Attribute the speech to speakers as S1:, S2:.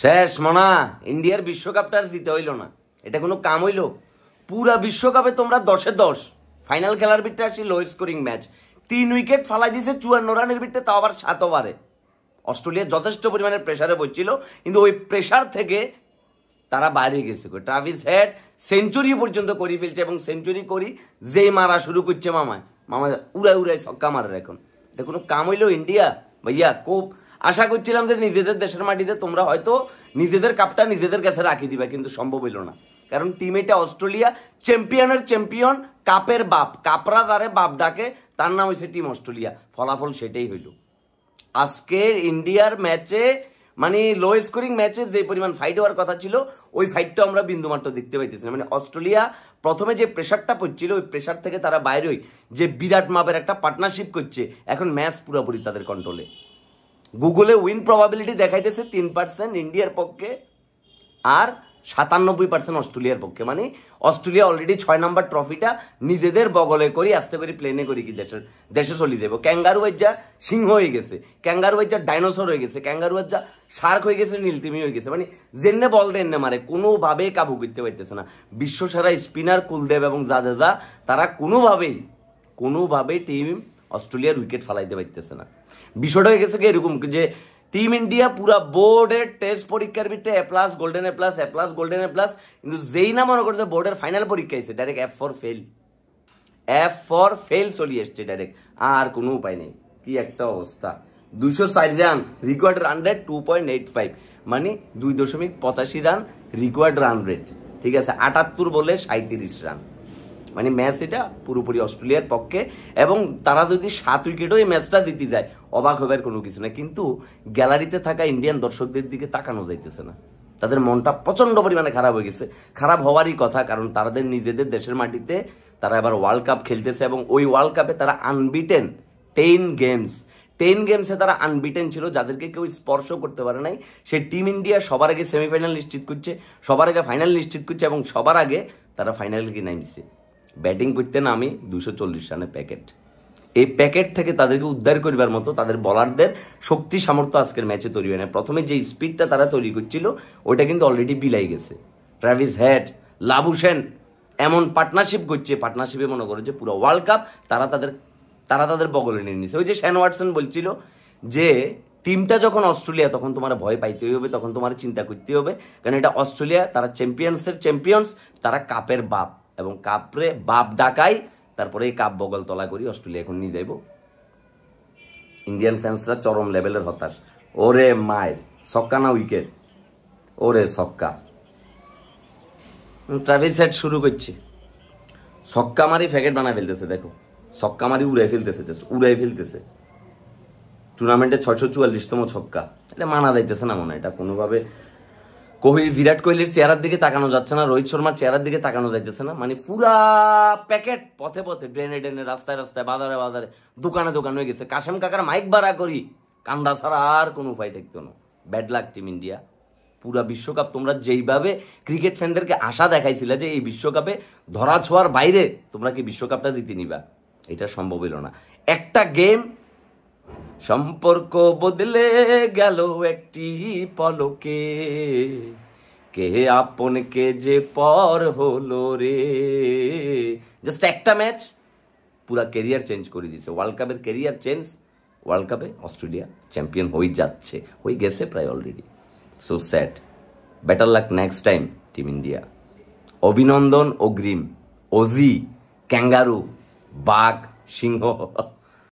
S1: শেষ মনা ইন্ডিয়ার বিশ্বকাপটা আর দিতে হইল না এটা কোনো কাম হইল পুরা বিশ্বকাপে তোমরা দশে দশ ফাইনাল খেলার বিটটা আসি লো স্কোরিং ম্যাচ তিন উইকেট ফালাই দিয়েছে চুয়ান্ন রানের বিটটা তাও আবার সাত ওভারে অস্ট্রেলিয়া যথেষ্ট পরিমাণে প্রেশারে বইছিল কিন্তু ওই প্রেশার থেকে তারা বাইরে গেছে ট্রাভিস হেড সেঞ্চুরি পর্যন্ত করি ফেলছে এবং সেঞ্চুরি করি যেই মারা শুরু করছে মামা মামা উড়াই উড়াই সক্কা মারার এখন এটা কোনো কাম হইলো ইন্ডিয়া ভাইয়া কোপ আশা করছিলাম যে নিজেদের দেশের মাটিতে তোমরা হয়তো নিজেদের কাপটা নিজেদের কাছে রাখি দিবে কিন্তু সম্ভব হইল না কারণ টিম এটা অস্ট্রেলিয়া চ্যাম্পিয়নের চ্যাম্পিয়ন কাপের বাপ কাপরা তারে বাপ ডাকে তার নাম হয়েছে টিম অস্ট্রেলিয়া ফলাফল সেটাই হইল আজকে ইন্ডিয়ার ম্যাচে মানে লো স্কোরিং ম্যাচে যে পরিমাণ ফাইট হওয়ার কথা ছিল ওই ফাইটটা আমরা বিন্দুমাত্র দেখতে পাইতেছি মানে অস্ট্রেলিয়া প্রথমে যে প্রেশারটা পড়ছিল ওই প্রেশার থেকে তারা বাইরে যে বিরাট মাপের একটা পার্টনারশিপ করছে এখন ম্যাচ পুরোপুরি তাদের কন্ট্রোলে গুগলে উইন প্রবাবিলিটি দেখাইতেছে তিন পার্সেন্ট ইন্ডিয়ার পক্ষে আর সাতানব্বই পার্সেন্ট অস্ট্রেলিয়ার পক্ষে মানে অস্ট্রেলিয়া অলরেডি ছয় নম্বর ট্রফিটা নিজেদের বগলে করি আসতে পারি প্লেনে করি কি দেশের দেশে চলি যাবো ক্যাঙ্গারু যা সিংহ হয়ে গেছে ক্যাঙ্গারু যা ডাইনোসর হয়ে গেছে ক্যাঙ্গারু যা শার্ক হয়ে গেছে নীলতিমি হয়ে গেছে মানে জেন্নে বল দেন্নে মারে কোনোভাবেই কাবু করতে পারতেছে না বিশ্বসেরা স্পিনার কুলদেব এবং যা যা যা তারা কোনোভাবেই কোনোভাবেই টিম অস্ট্রেলিয়ার উইকেট ফালাইতে পারতেছে না বিষয়টা হয়ে গেছে কি এরকম যে টিম ইন্ডিয়া পুরা বোর্ডের টেস্ট পরীক্ষার ভিতরে A plus golden A plus A plus golden A plus কিন্তু যেই না মনে করছে বোর্ডের ফাইনাল পরীক্ষা হয়েছে direct F for fail F for fail চলি এসছে ডাইরেক্ট আর কোনো উপায় নেই কি একটা অবস্থা দুশো ষাট run required run rate two point eight five মানে দুই দশমিক পঁচাশি রান রিকোয়ার্ড রান রেট ঠিক আছে আটাত্তর বলে সাঁত্রিশ রান মানে ম্যাচ এটা পুরোপুরি অস্ট্রেলিয়ার পক্ষে এবং তারা যদি সাত উইকেটও এই ম্যাচটা জিতে যায় অবাক হবার কোনো কিছু না কিন্তু গ্যালারিতে থাকা ইন্ডিয়ান দর্শকদের দিকে তাকানো যাইতেছে না তাদের মনটা প্রচণ্ড পরিমাণে খারাপ হয়ে গেছে খারাপ হওয়ারই কথা কারণ তাদের নিজেদের দেশের মাটিতে তারা এবার ওয়ার্ল্ড কাপ খেলতেছে এবং ওই ওয়ার্ল্ড কাপে তারা আনবিটেন টেন গেমস টেন গেমসে তারা আনবিটেন ছিল যাদেরকে কেউ স্পর্শ করতে পারে নাই সে টিম ইন্ডিয়া সবার আগে সেমিফাইনাল নিশ্চিত করছে সবার আগে ফাইনাল নিশ্চিত করছে এবং সবার আগে তারা ফাইনাল কি নামছে ব্যাটিং করতে নামি দুশো চল্লিশ রানের প্যাকেট এই প্যাকেট থেকে তাদেরকে উদ্ধার করিবার মতো তাদের বলারদের শক্তি সামর্থ্য আজকের ম্যাচে তৈরি হয় না প্রথমে যে স্পিডটা তারা তৈরি করছিল ওটা কিন্তু অলরেডি বিলাই গেছে ট্রাভিস হ্যাট লাভুসেন এমন পার্টনারশিপ করছে পার্টনারশিপে মনে করে যে পুরো ওয়ার্ল্ড কাপ তারা তাদের তারা তাদের বগলে নিয়ে নিছে ওই যে শ্যান ওয়াটসন বলছিল যে টিমটা যখন অস্ট্রেলিয়া তখন তোমার ভয় পাইতেই হবে তখন তোমার চিন্তা করতে হবে কারণ এটা অস্ট্রেলিয়া তারা চ্যাম্পিয়ন্সের চ্যাম্পিয়ন্স তারা কাপের বাপ এবং কাপরে বাপ ডাকাই তারপরে এই কাপ বগল তলা করি অস্ট্রেলিয়া এখন নিয়ে যাইব ইন্ডিয়ান ফ্যান্সরা চরম লেভেলের হতাশ ওরে মায়ের সক্কা না উইকেট ওরে সক্কা ট্রাভেল সেট শুরু করছে সক্কা মারি ফ্যাকেট বানায় ফেলতেছে দেখো সক্কা মারি উড়াই ফেলতেছে জাস্ট উড়াই ফেলতেছে টুর্নামেন্টে ছয়শো চুয়াল্লিশতম ছক্কা এটা মানা যাইতেছে না মনে হয় এটা কোনোভাবে কোহলি বিরাট কোহলির চেহারার দিকে তাকানো যাচ্ছে না রোহিত শর্মার চেহারার দিকে তাকানো যাইতেছে না মানে পুরা প্যাকেট পথে পথে ড্রেনে ড্রেনে রাস্তায় রাস্তায় বাজারে বাজারে দোকানে দোকানে হয়ে গেছে কাশেম কাকার মাইক ভাড়া করি কান্দা ছাড়া আর কোনো উপায় থাকতো না ব্যাড লাক টিম ইন্ডিয়া পুরা বিশ্বকাপ তোমরা যেইভাবে ক্রিকেট ফ্যানদেরকে আশা দেখাইছিলে যে এই বিশ্বকাপে ধরা ছোঁয়ার বাইরে তোমরা কি বিশ্বকাপটা জিতে নিবা এটা সম্ভব হইল না একটা গেম সম্পর্ক বদলে গেল একটি পলকে কে আপন কে যে পর হলো রে জাস্ট একটা ম্যাচ পুরা কেরিয়ার চেঞ্জ করে দিয়েছে ওয়ার্ল্ড কাপের কেরিয়ার চেঞ্জ ওয়ার্ল্ড কাপে অস্ট্রেলিয়া চ্যাম্পিয়ন হয়ে যাচ্ছে হয়ে গেছে প্রায় already so sad better luck next time team India অভিনন্দন অগ্রিম অজি ক্যাঙ্গারু বাঘ সিংহ